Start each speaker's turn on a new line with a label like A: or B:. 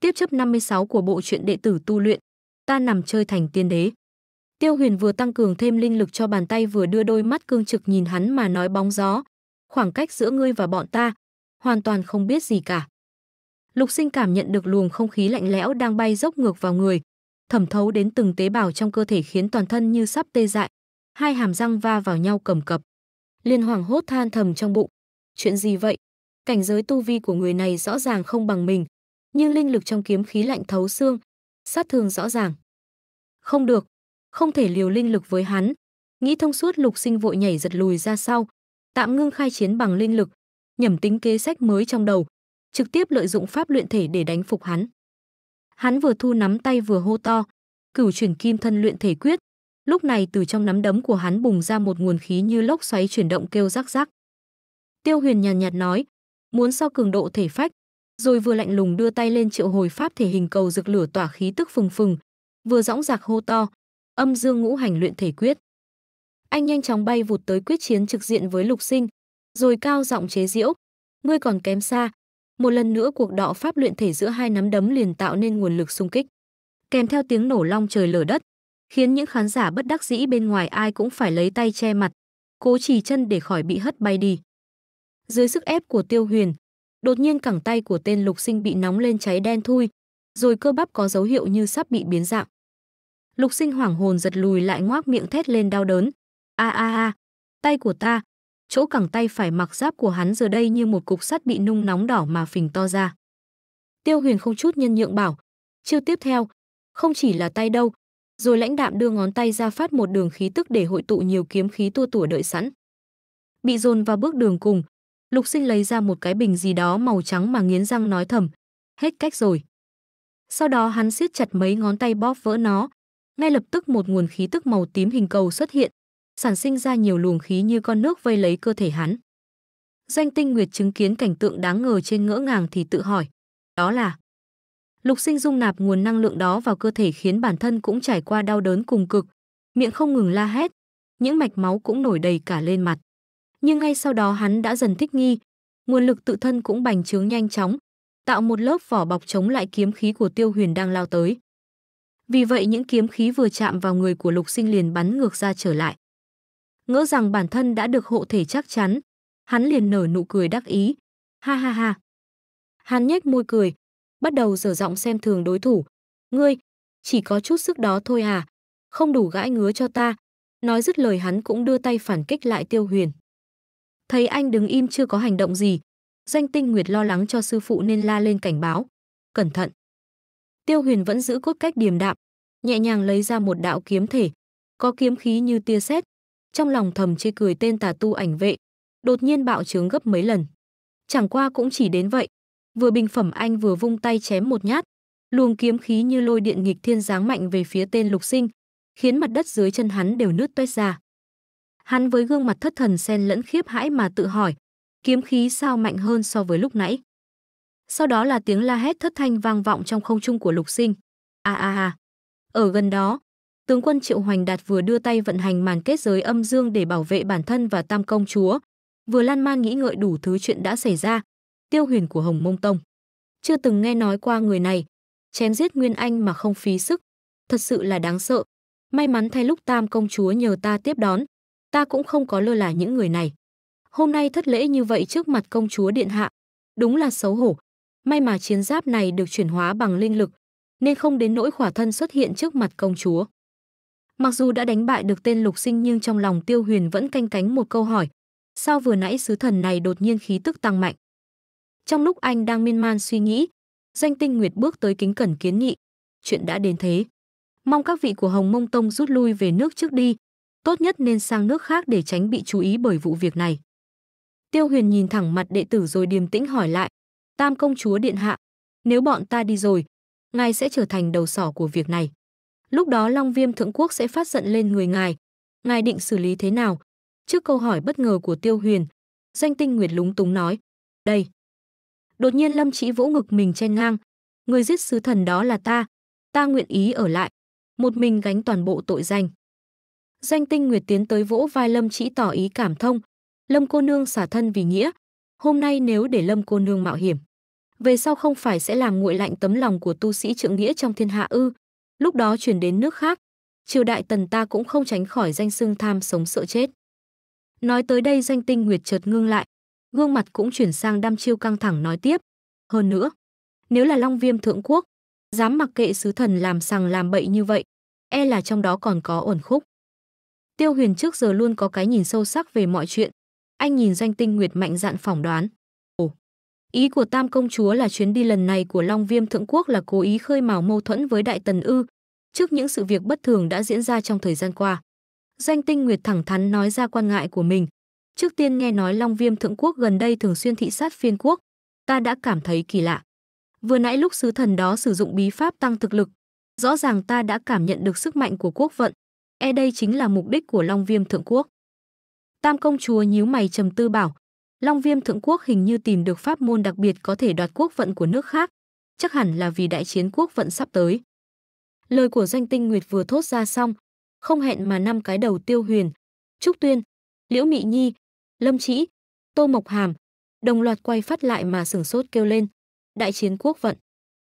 A: tiếp chấp 56 của bộ truyện đệ tử tu luyện, ta nằm chơi thành tiên đế. Tiêu Huyền vừa tăng cường thêm linh lực cho bàn tay vừa đưa đôi mắt cương trực nhìn hắn mà nói bóng gió, khoảng cách giữa ngươi và bọn ta, hoàn toàn không biết gì cả. Lục Sinh cảm nhận được luồng không khí lạnh lẽo đang bay dốc ngược vào người, thẩm thấu đến từng tế bào trong cơ thể khiến toàn thân như sắp tê dại, hai hàm răng va vào nhau cầm cập. Liên Hoàng hốt than thầm trong bụng, chuyện gì vậy? Cảnh giới tu vi của người này rõ ràng không bằng mình, nhưng linh lực trong kiếm khí lạnh thấu xương, sát thương rõ ràng. Không được, không thể liều linh lực với hắn. Nghĩ thông suốt lục sinh vội nhảy giật lùi ra sau, tạm ngưng khai chiến bằng linh lực, nhẩm tính kế sách mới trong đầu, trực tiếp lợi dụng pháp luyện thể để đánh phục hắn. Hắn vừa thu nắm tay vừa hô to, cửu chuyển kim thân luyện thể quyết, lúc này từ trong nắm đấm của hắn bùng ra một nguồn khí như lốc xoáy chuyển động kêu rắc rắc. Tiêu Huyền nhàn nhạt, nhạt nói, muốn so cường độ thể phách, rồi vừa lạnh lùng đưa tay lên triệu hồi pháp thể hình cầu rực lửa tỏa khí tức phừng phừng, vừa dõng dạc hô to, âm dương ngũ hành luyện thể quyết. Anh nhanh chóng bay vụt tới quyết chiến trực diện với Lục Sinh, rồi cao giọng chế diễu, ngươi còn kém xa. Một lần nữa cuộc đọ pháp luyện thể giữa hai nắm đấm liền tạo nên nguồn lực xung kích, kèm theo tiếng nổ long trời lở đất, khiến những khán giả bất đắc dĩ bên ngoài ai cũng phải lấy tay che mặt, cố trì chân để khỏi bị hất bay đi. Dưới sức ép của Tiêu Huyền, Đột nhiên cẳng tay của tên lục sinh bị nóng lên cháy đen thui, rồi cơ bắp có dấu hiệu như sắp bị biến dạng. Lục sinh hoảng hồn giật lùi lại ngoác miệng thét lên đau đớn. A a a, tay của ta, chỗ cẳng tay phải mặc giáp của hắn giờ đây như một cục sắt bị nung nóng đỏ mà phình to ra. Tiêu huyền không chút nhân nhượng bảo, chiêu tiếp theo, không chỉ là tay đâu, rồi lãnh đạm đưa ngón tay ra phát một đường khí tức để hội tụ nhiều kiếm khí tua tủa đợi sẵn. Bị dồn vào bước đường cùng, Lục sinh lấy ra một cái bình gì đó màu trắng mà nghiến răng nói thầm. Hết cách rồi. Sau đó hắn siết chặt mấy ngón tay bóp vỡ nó. Ngay lập tức một nguồn khí tức màu tím hình cầu xuất hiện, sản sinh ra nhiều luồng khí như con nước vây lấy cơ thể hắn. Danh tinh nguyệt chứng kiến cảnh tượng đáng ngờ trên ngỡ ngàng thì tự hỏi. Đó là Lục sinh dung nạp nguồn năng lượng đó vào cơ thể khiến bản thân cũng trải qua đau đớn cùng cực. Miệng không ngừng la hét, những mạch máu cũng nổi đầy cả lên mặt nhưng ngay sau đó hắn đã dần thích nghi. Nguồn lực tự thân cũng bành trướng nhanh chóng, tạo một lớp vỏ bọc chống lại kiếm khí của Tiêu Huyền đang lao tới. Vì vậy những kiếm khí vừa chạm vào người của Lục Sinh liền bắn ngược ra trở lại. Ngỡ rằng bản thân đã được hộ thể chắc chắn, hắn liền nở nụ cười đắc ý. Ha ha ha. Hắn nhếch môi cười, bắt đầu dở giọng xem thường đối thủ. Ngươi, chỉ có chút sức đó thôi à, không đủ gãi ngứa cho ta. Nói dứt lời hắn cũng đưa tay phản kích lại Tiêu Huyền. Thấy anh đứng im chưa có hành động gì, danh Tinh Nguyệt lo lắng cho sư phụ nên la lên cảnh báo. Cẩn thận! Tiêu Huyền vẫn giữ cốt cách điềm đạm, nhẹ nhàng lấy ra một đạo kiếm thể, có kiếm khí như tia sét. Trong lòng thầm chê cười tên tà tu ảnh vệ, đột nhiên bạo trướng gấp mấy lần. Chẳng qua cũng chỉ đến vậy, vừa bình phẩm anh vừa vung tay chém một nhát, luồng kiếm khí như lôi điện nghịch thiên giáng mạnh về phía tên Lục Sinh, khiến mặt đất dưới chân hắn đều nứt toét ra. Hắn với gương mặt thất thần xen lẫn khiếp hãi mà tự hỏi, kiếm khí sao mạnh hơn so với lúc nãy. Sau đó là tiếng la hét thất thanh vang vọng trong không trung của Lục Sinh. A a a. Ở gần đó, tướng quân Triệu Hoành Đạt vừa đưa tay vận hành màn kết giới âm dương để bảo vệ bản thân và Tam công chúa, vừa lan man nghĩ ngợi đủ thứ chuyện đã xảy ra. Tiêu Huyền của Hồng Mông Tông, chưa từng nghe nói qua người này, chém giết Nguyên Anh mà không phí sức, thật sự là đáng sợ. May mắn thay lúc Tam công chúa nhờ ta tiếp đón, ta cũng không có lơ là những người này. Hôm nay thất lễ như vậy trước mặt công chúa điện hạ, đúng là xấu hổ. May mà chiến giáp này được chuyển hóa bằng linh lực, nên không đến nỗi khỏa thân xuất hiện trước mặt công chúa. Mặc dù đã đánh bại được tên lục sinh nhưng trong lòng tiêu huyền vẫn canh cánh một câu hỏi. Sao vừa nãy sứ thần này đột nhiên khí tức tăng mạnh? Trong lúc anh đang miên man suy nghĩ, Doanh Tinh Nguyệt bước tới kính cẩn kiến nghị. Chuyện đã đến thế. Mong các vị của Hồng Mông Tông rút lui về nước trước đi, tốt nhất nên sang nước khác để tránh bị chú ý bởi vụ việc này. Tiêu Huyền nhìn thẳng mặt đệ tử rồi điềm tĩnh hỏi lại, Tam công chúa điện hạ, nếu bọn ta đi rồi, ngài sẽ trở thành đầu sỏ của việc này. Lúc đó Long Viêm Thượng Quốc sẽ phát giận lên người ngài. Ngài định xử lý thế nào? Trước câu hỏi bất ngờ của Tiêu Huyền, Doanh Tinh Nguyệt lúng túng nói, đây. Đột nhiên Lâm Chỉ vỗ ngực mình chen ngang, người giết sứ thần đó là ta, ta nguyện ý ở lại, một mình gánh toàn bộ tội danh. Doanh tinh Nguyệt tiến tới vỗ vai Lâm Chỉ tỏ ý cảm thông. Lâm cô nương xả thân vì nghĩa. Hôm nay nếu để Lâm cô nương mạo hiểm. Về sau không phải sẽ làm nguội lạnh tấm lòng của tu sĩ trượng nghĩa trong thiên hạ ư. Lúc đó chuyển đến nước khác. Triều đại tần ta cũng không tránh khỏi danh xưng tham sống sợ chết. Nói tới đây doanh tinh Nguyệt chợt ngưng lại. Gương mặt cũng chuyển sang đăm chiêu căng thẳng nói tiếp. Hơn nữa, nếu là Long Viêm Thượng Quốc, dám mặc kệ sứ thần làm sằng làm bậy như vậy, e là trong đó còn có ổn khúc. Tiêu Huyền trước giờ luôn có cái nhìn sâu sắc về mọi chuyện. Anh nhìn Doanh Tinh Nguyệt mạnh dạn phỏng đoán. Ồ, ý của Tam công chúa là chuyến đi lần này của Long Viêm Thượng Quốc là cố ý khơi mào mâu thuẫn với Đại Tần ư? Trước những sự việc bất thường đã diễn ra trong thời gian qua, Doanh Tinh Nguyệt thẳng thắn nói ra quan ngại của mình. Trước tiên nghe nói Long Viêm Thượng Quốc gần đây thường xuyên thị sát phiên quốc, ta đã cảm thấy kỳ lạ. Vừa nãy lúc sứ thần đó sử dụng bí pháp tăng thực lực, rõ ràng ta đã cảm nhận được sức mạnh của quốc vận e đây chính là mục đích của Long Viêm Thượng Quốc. Tam công chúa nhíu mày trầm tư bảo, Long Viêm Thượng Quốc hình như tìm được pháp môn đặc biệt có thể đoạt quốc vận của nước khác, chắc hẳn là vì đại chiến quốc vận sắp tới. Lời của Doanh Tinh Nguyệt vừa thốt ra xong, không hẹn mà năm cái đầu Tiêu Huyền, Trúc Tuyên, Liễu Mị Nhi, Lâm Trĩ, Tô Mộc Hàm, đồng loạt quay phát lại mà sửng sốt kêu lên, đại chiến quốc vận.